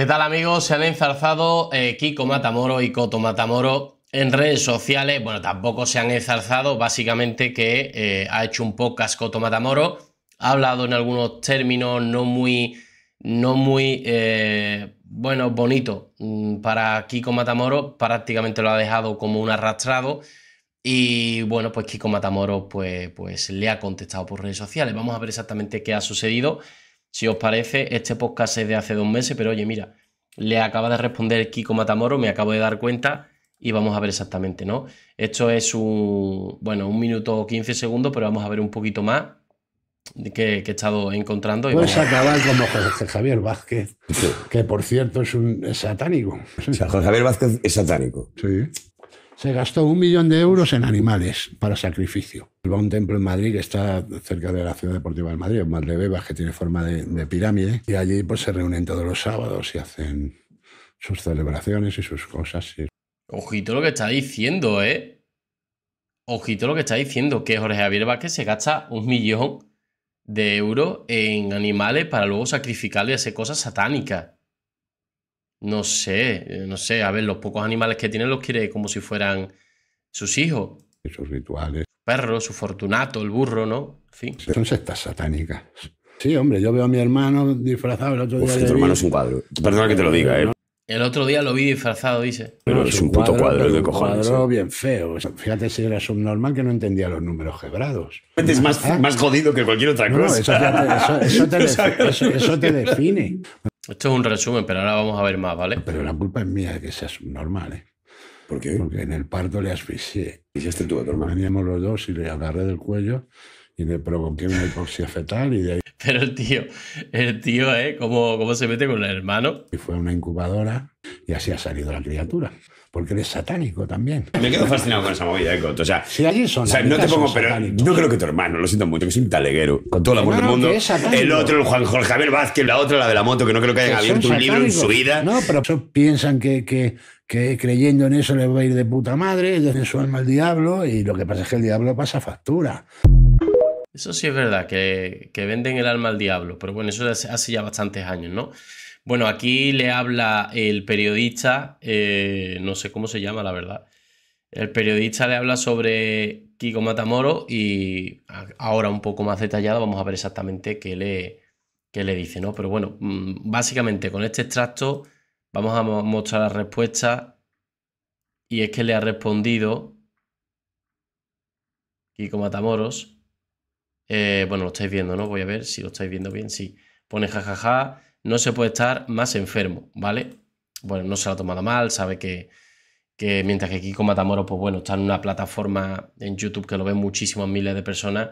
¿Qué tal amigos? Se han enzarzado eh, Kiko Matamoro y Coto Matamoro en redes sociales. Bueno, tampoco se han enzarzado, básicamente que eh, ha hecho un podcast Coto Matamoro, ha hablado en algunos términos no muy, no muy, eh, bueno, bonito mm, para Kiko Matamoro, prácticamente lo ha dejado como un arrastrado. Y bueno, pues Kiko Matamoro pues, pues le ha contestado por redes sociales. Vamos a ver exactamente qué ha sucedido. Si os parece, este podcast es de hace dos meses, pero oye, mira, le acaba de responder Kiko Matamoro, me acabo de dar cuenta y vamos a ver exactamente, ¿no? Esto es un, bueno, un minuto 15 segundos, pero vamos a ver un poquito más que, que he estado encontrando. Y acabas como José Javier Vázquez, que por cierto es un satánico. O Javier Vázquez es satánico. Sí se gastó un millón de euros en animales para sacrificio. Va a un templo en Madrid que está cerca de la ciudad deportiva de Madrid, en Bebas que tiene forma de, pirámide, y allí pues se reúnen todos los sábados y hacen sus celebraciones y sus cosas. Ojito lo que está diciendo, ¿eh? Ojito lo que está diciendo, que Jorge Javier Vázquez se gasta un millón de euros en animales para luego sacrificarle y hacer cosas satánicas no sé, eh, no sé, a ver, los pocos animales que tienen los quiere como si fueran sus hijos. sus rituales. perro, su fortunato, el burro, ¿no? En fin. Son sectas satánicas. Sí, hombre, yo veo a mi hermano disfrazado el otro día. tu hermano es un cuadro. Perdona que te lo diga, ¿eh? El otro día lo vi disfrazado, dice. Pero es un puto cuadro, de cojones. Un cuadro ¿eh? bien feo. Fíjate si era subnormal que no entendía los números quebrados. Es más, más jodido que cualquier otra cosa. eso, eso, te, define. Esto es un resumen, pero ahora vamos a ver más, ¿vale? Pero la culpa es mía de que sea normal, ¿eh? Porque en el parto le asfixié. Y tú a tu hermano? Veníamos los dos y le agarré del cuello y le provoqué una hipoxia fetal y de ahí... Pero el tío, el tío, ¿eh? ¿Cómo, cómo se mete con el hermano? Y fue una incubadora y así ha salido la criatura, porque eres satánico también. Me quedo fascinado con esa movida de O sea, allí son. O sea, no te pongo, pero no creo que tu hermano, lo siento mucho, que es un taleguero, con todo el amor del mundo. el otro, el Juan Jorge Javier Vázquez, la otra, la de la moto, que no creo que hayan abierto un libro en su vida. No, pero piensan que, que, creyendo en eso le va a ir de puta madre, ellos su alma al diablo, y lo que pasa es que el diablo pasa factura. Eso sí es verdad, que, que, venden el alma al diablo, pero bueno, eso hace ya bastantes años, ¿no? Bueno, aquí le habla el periodista, eh, no sé cómo se llama, la verdad. El periodista le habla sobre Kiko Matamoro y ahora un poco más detallado vamos a ver exactamente qué le, le dice, ¿no? Pero bueno, mm, básicamente con este extracto vamos a mostrar la respuesta y es que le ha respondido Kiko Matamoros. Eh, bueno, lo estáis viendo, ¿no? Voy a ver si lo estáis viendo bien. Sí. Pone jajaja no se puede estar más enfermo, ¿vale? Bueno, no se lo ha tomado mal, sabe que, mientras que Kiko Matamoros, pues bueno, está en una plataforma en YouTube que lo ven muchísimas miles de personas,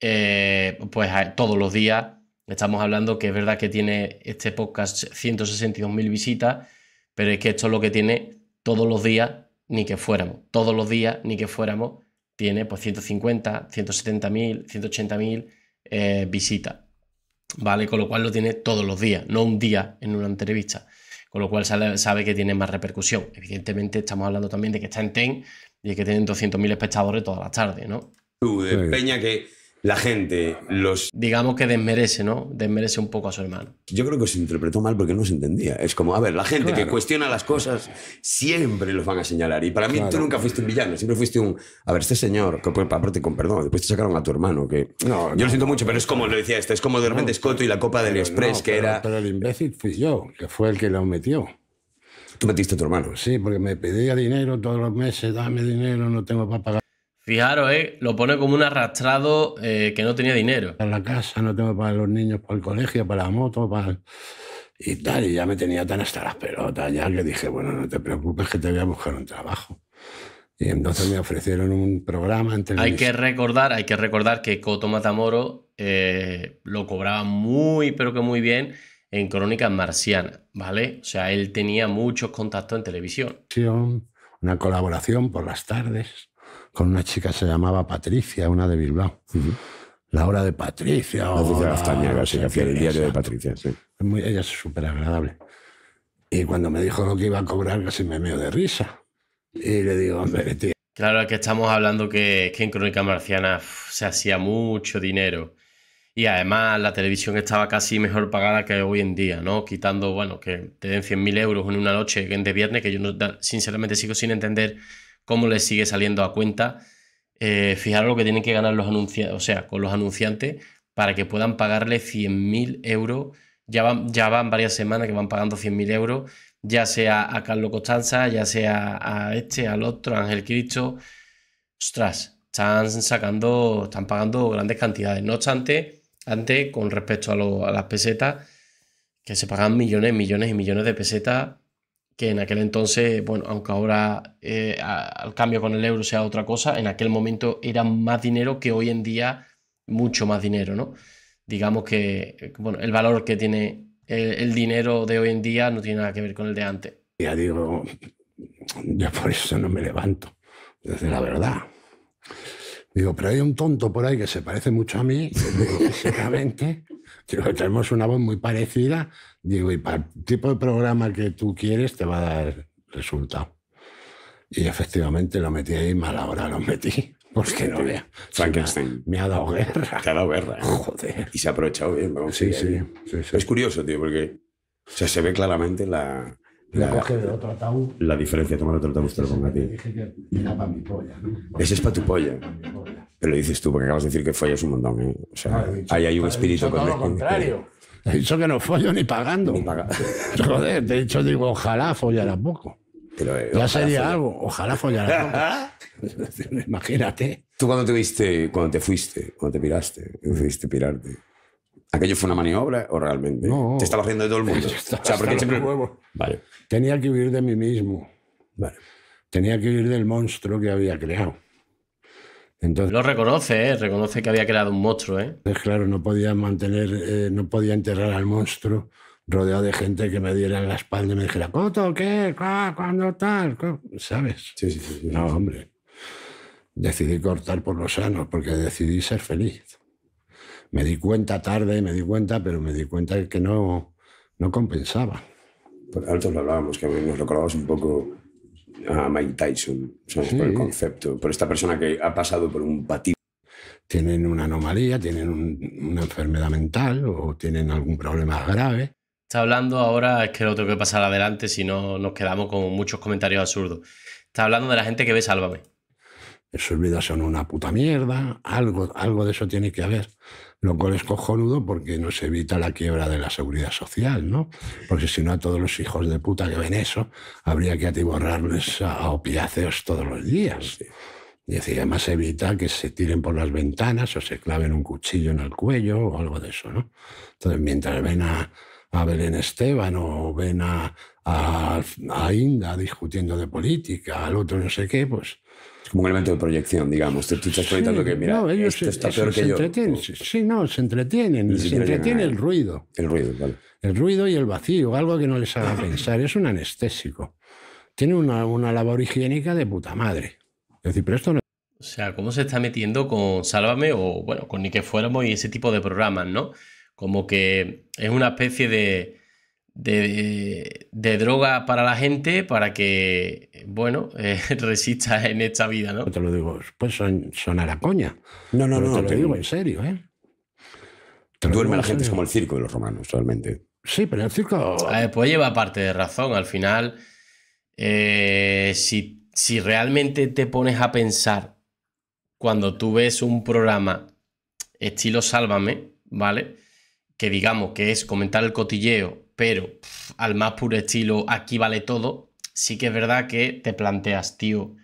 eh, pues todos los días estamos hablando que es verdad que tiene este podcast 162.000 visitas, pero es que esto es lo que tiene todos los días, ni que fuéramos, todos los días, ni que fuéramos, tiene pues 150, 170.000, 180.000 mil eh, visitas. ¿vale? Con lo cual lo tiene todos los días, no un día en una entrevista, con lo cual sabe, que tiene más repercusión. Evidentemente estamos hablando también de que está en TEN y que tienen 200.000 espectadores todas las tardes, ¿no? Peña que la gente los... Digamos que desmerece, ¿no? Desmerece un poco a su hermano. Yo creo que se interpretó mal porque no se entendía. Es como, a ver, la gente que cuestiona las cosas siempre los van a señalar. Y para mí tú nunca fuiste un villano, siempre fuiste un... A ver, este señor, que, pues, aparte con perdón, después te sacaron a tu hermano, que... No, yo lo siento mucho, pero es como lo decía este, es como de repente no, y la copa del Express, que era... Pero el imbécil fui yo, que fue el que lo metió. Tú metiste a tu hermano. Sí, porque me pedía dinero todos los meses, dame dinero, no tengo para pagar Fijaros, eh, lo pone como un arrastrado eh, que no tenía dinero. En la casa no tengo para los niños, para el colegio, para la moto, para... Y tal, y ya me tenía tan hasta las pelotas, ya que dije, bueno, no te preocupes que te voy a buscar un trabajo. Y entonces me ofrecieron un programa Hay que recordar, hay que recordar que Coto Matamoro eh, lo cobraba muy, pero que muy bien en Crónicas Marcianas, ¿vale? O sea, él tenía muchos contactos en televisión. Una colaboración por las tardes con una chica se llamaba Patricia, una de Bilbao. La hora de Patricia. el diario de Patricia. ella es súper agradable. Y cuando me dijo lo que iba a cobrar, casi me meo de risa. Y le digo, hombre, tío. Claro, que estamos hablando que, que en Crónica Marciana se hacía mucho dinero. Y además la televisión estaba casi mejor pagada que hoy en día, ¿no? Quitando, bueno, que te den 100.000 euros en una noche de viernes, que yo no, sinceramente sigo sin entender cómo les sigue saliendo a cuenta. Eh, fijaros lo que tienen que ganar los anunciantes, o sea, con los anunciantes para que puedan pagarle 100.000 euros. Ya van, ya van varias semanas que van pagando 100.000 euros, ya sea a Carlos Costanza, ya sea a este, al otro, a Ángel Cristo. Ostras, están sacando, están pagando grandes cantidades. No obstante, antes, con respecto a, a las pesetas, que se pagan millones, millones y millones de pesetas que en aquel entonces, bueno, aunque ahora el eh, al cambio con el euro sea otra cosa, en aquel momento era más dinero que hoy en día mucho más dinero, ¿no? Digamos que, bueno, el valor que tiene el, dinero de hoy en día no tiene nada que ver con el de antes. Ya digo, yo por eso no me levanto, desde la verdad. Digo, pero hay un tonto por ahí que se parece mucho a mí, físicamente, tenemos una voz muy parecida. Digo, y para el tipo de programa que tú quieres te va a dar resultado. Y efectivamente lo metí ahí, mal ahora, lo metí. Porque no vea. Frankenstein. Me ha, dado guerra. Te ha dado guerra. ¿eh? Joder. Y se ha aprovechado bien. sí, sí, Es curioso, tío, porque se ve claramente la, la, coge de otro La diferencia, tomar otro ataúd, te lo ponga a ti. Dije que era para mi polla. Ese es para tu polla. Pero lo dices tú, porque acabas de decir que follas un montón. ¿eh? O sea, ahí hay un espíritu con lo contrario. He dicho que no follo ni pagando. Joder, te he dicho, digo, ojalá follara poco. Eh, ya sería algo, ojalá follara poco. Imagínate. ¿Tú cuando te viste, cuando te fuiste, cuando te piraste, fuiste pirarte? ¿Aquello fue una maniobra o realmente? No. ¿Te estaba riendo de todo el mundo? o sea, porque siempre... Vale. Tenía que huir de mí mismo. Vale. Tenía que huir del monstruo que había creado. Entonces, lo reconoce, ¿eh? reconoce que había creado un monstruo. ¿eh? claro, no podía mantener, eh, no podía enterrar al monstruo rodeado de gente que me diera la espalda y me dijera, ¿Coto qué? ¿Cuándo tal? ¿Sabes? Sí, sí, sí, no, hombre. Decidí cortar por los sanos porque decidí ser feliz. Me di cuenta tarde, me di cuenta, pero me di cuenta que no, no compensaba. Por antes lo hablábamos, que nos lo colabas un poco a Mike Tyson, por el concepto, por esta persona que ha pasado por un patín. Tienen una anomalía, tienen una enfermedad mental o tienen algún problema grave. Está hablando ahora, es que lo tengo que pasar adelante, si no nos quedamos con muchos comentarios absurdos. Está hablando de la gente que ve Sálvame. Esos vidas son una puta mierda, algo, algo de eso tiene que haber lo cual es cojonudo porque nos evita la quiebra de la seguridad social, ¿no? Porque si no, a todos los hijos de puta que ven eso, habría que atiborrarles a opiáceos todos los días. Y además evita que se tiren por las ventanas o se claven un cuchillo en el cuello o algo de eso, ¿no? Entonces, mientras ven a a Belén Esteban o ven a, a, Inda discutiendo de política, al otro no sé qué, pues... Es como un elemento de proyección, digamos. Te estás proyectando que, mira, no, se, está peor entretienen, yo. Sí, no, se entretienen. Se, entretiene el ruido. El ruido, vale. El ruido y el vacío, algo que no les haga pensar. Es un anestésico. Tiene una, una labor higiénica de puta madre. Es decir, pero esto no... O sea, cómo se está metiendo con Sálvame o, bueno, con Ni que fuéramos y ese tipo de programas, ¿no? Como que es una especie de, droga para la gente para que, bueno, eh, resista en esta vida, ¿no? Yo te lo digo, pues son, son a coña. No, no, no, te lo digo en serio, ¿eh? Duerme la gente, es como el circo de los romanos, realmente. Sí, pero el circo. pues lleva parte de razón. Al final, eh, si, si, realmente te pones a pensar, cuando tú ves un programa estilo Sálvame, ¿vale? que digamos que es comentar el cotilleo, pero al más puro estilo aquí vale todo, sí que es verdad que te planteas, tío,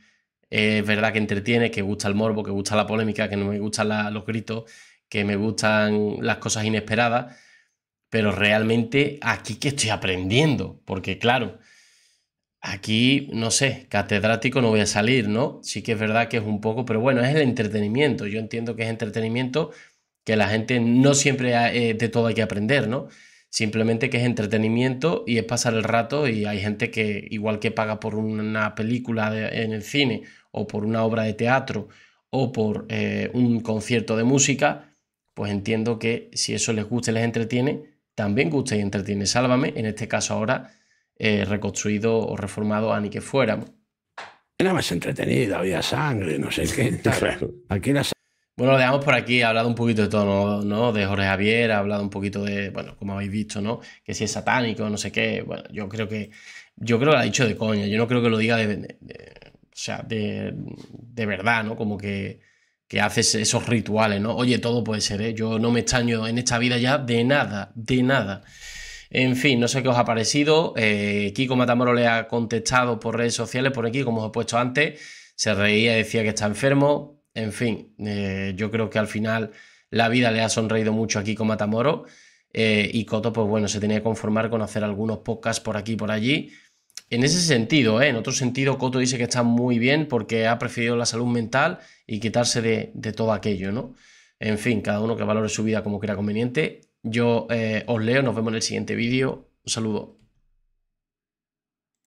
es verdad que entretiene, que gusta el morbo, que gusta la polémica, que no me gustan los gritos, que me gustan las cosas inesperadas, pero realmente aquí que estoy aprendiendo, porque claro, aquí, no sé, catedrático no voy a salir, ¿no? Sí que es verdad que es un poco, pero bueno, es el entretenimiento, yo entiendo que es entretenimiento que la gente no siempre eh, de todo hay que aprender, ¿no? Simplemente que es entretenimiento y es pasar el rato y hay gente que igual que paga por una película en el cine o por una obra de teatro o por eh, un concierto de música, pues entiendo que si eso les gusta y les entretiene, también gusta y entretiene Sálvame, en este caso ahora eh, reconstruido o reformado a ni que fuera. Era más entretenido, había sangre, no sé qué. Aquí bueno, lo dejamos por aquí, ha hablado un poquito de todo, ¿no? De Jorge Javier, ha hablado un poquito de, bueno, como habéis visto, ¿no? Que si es satánico, no sé qué. Bueno, yo creo que. Yo creo que lo ha dicho de coña, yo no creo que lo diga de. o sea, de, verdad, ¿no? Como que, que haces esos rituales, ¿no? Oye, todo puede ser, ¿eh? Yo no me extraño en esta vida ya de nada, de nada. En fin, no sé qué os ha parecido. Eh, Kiko Matamoro le ha contestado por redes sociales, por aquí, como os he puesto antes. Se reía, decía que está enfermo en fin, eh, yo creo que al final la vida le ha sonreído mucho aquí con Matamoro. Eh, y Coto, pues bueno, se tenía que conformar con hacer algunos podcasts por aquí y por allí. En ese sentido, ¿eh? en otro sentido, Coto dice que está muy bien porque ha preferido la salud mental y quitarse de, todo aquello, ¿no? En fin, cada uno que valore su vida como quiera conveniente. Yo os leo, nos vemos en el siguiente vídeo. Un saludo.